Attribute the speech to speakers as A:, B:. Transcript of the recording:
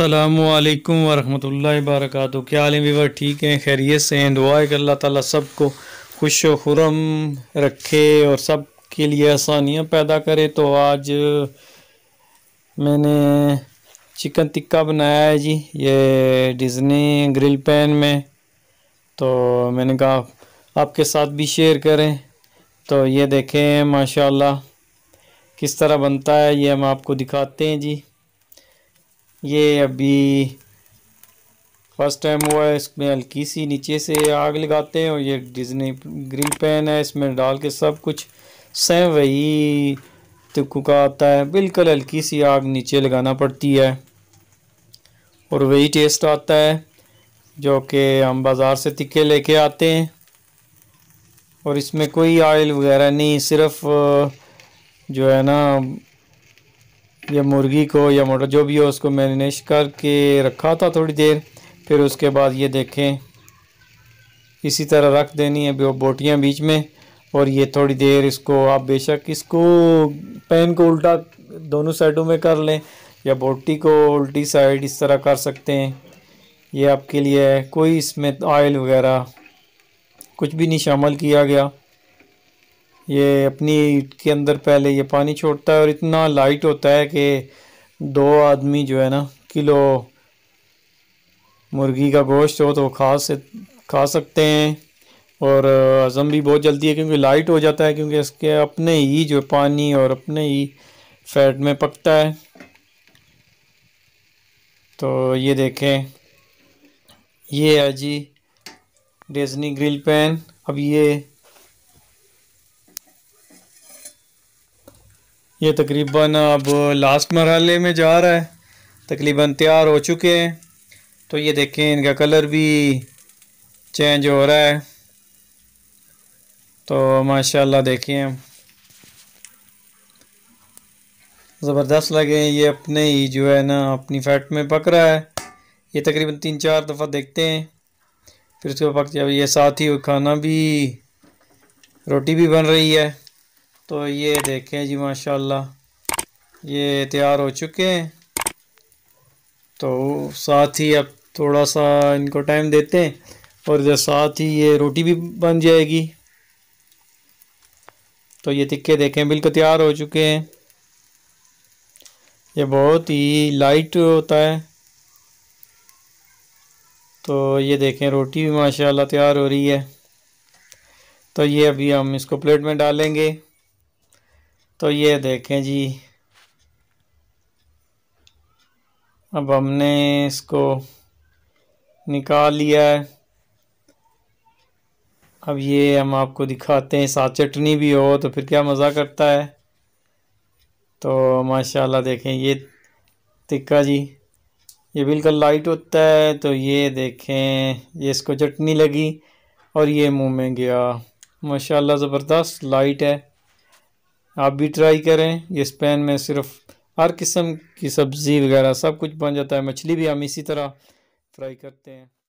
A: अल्लाम वरहमल वर्क क्या आलम वीवर ठीक हैं खैरियत से हैं दुआ कर कि अल्लाह ताला सबको खुश वुरम खुरम रखे और सब के लिए आसानियाँ पैदा करे तो आज मैंने चिकन टिक्का बनाया है जी ये डिज़नी ग्रिल पैन में तो मैंने कहा आपके साथ भी शेयर करें तो ये देखें माशाल्लाह किस तरह बनता है ये हम आपको दिखाते हैं जी ये अभी फर्स्ट टाइम हुआ है इसमें हल्की सी नीचे से आग लगाते हैं और ये डिजनी ग्रिल पैन है इसमें डाल के सब कुछ सेम वही तुक्कू का आता है बिल्कुल हल्की सी आग नीचे लगाना पड़ती है और वही टेस्ट आता है जो कि हम बाज़ार से तिक्के लेके आते हैं और इसमें कोई ऑयल वगैरह नहीं सिर्फ जो है ना या मुर्गी को या मोटर जो भी हो उसको मैरिनेश करके रखा था थोड़ी देर फिर उसके बाद ये देखें इसी तरह रख देनी है बोटियाँ बीच में और ये थोड़ी देर इसको आप बेशक इसको पैन को उल्टा दोनों साइडों में कर लें या बोटी को उल्टी साइड इस तरह कर सकते हैं ये आपके लिए है कोई इसमें ऑयल वगैरह कुछ भी नहीं शामिल किया गया ये अपनी ईट के अंदर पहले ये पानी छोड़ता है और इतना लाइट होता है कि दो आदमी जो है ना किलो मुर्गी का गोश्त हो तो खा से खा सकते हैं और हज़म भी बहुत जल्दी है क्योंकि लाइट हो जाता है क्योंकि इसके अपने ही जो पानी और अपने ही फैट में पकता है तो ये देखें ये है जी डेजनी ग्रिल पैन अब ये ये तकरीबन अब लास्ट मरहले में जा रहा है तकरीबन तैयार हो चुके हैं तो ये देखें इनका कलर भी चेंज हो रहा है तो माशाल्लाह देखिए ज़बरदस्त लगे हैं ये अपने ही जो है ना अपनी फैट में पक रहा है ये तकरीबन तीन चार दफ़ा देखते हैं फिर उसके बाद पक ये साथ ही खाना भी रोटी भी बन रही है तो ये देखें जी माशाल्लाह ये तैयार हो चुके हैं तो साथ ही अब थोड़ा सा इनको टाइम देते हैं और इधर साथ ही ये रोटी भी बन जाएगी तो ये तिक्के देखें बिल्कुल तैयार हो चुके हैं ये बहुत ही लाइट होता है तो ये देखें रोटी भी माशाल्लाह तैयार हो रही है तो ये अभी हम इसको प्लेट में डालेंगे तो ये देखें जी अब हमने इसको निकाल लिया है अब ये हम आपको दिखाते हैं साथ चटनी भी हो तो फिर क्या मज़ा करता है तो माशाल्लाह देखें ये तिक्का जी ये बिल्कुल लाइट होता है तो ये देखें ये इसको चटनी लगी और ये मुंह में गया माशाल्लाह ज़बरदस्त लाइट है आप भी ट्राई करें ये स्पेन में सिर्फ हर किस्म की सब्ज़ी वगैरह सब कुछ बन जाता है मछली भी हम इसी तरह फ्राई करते हैं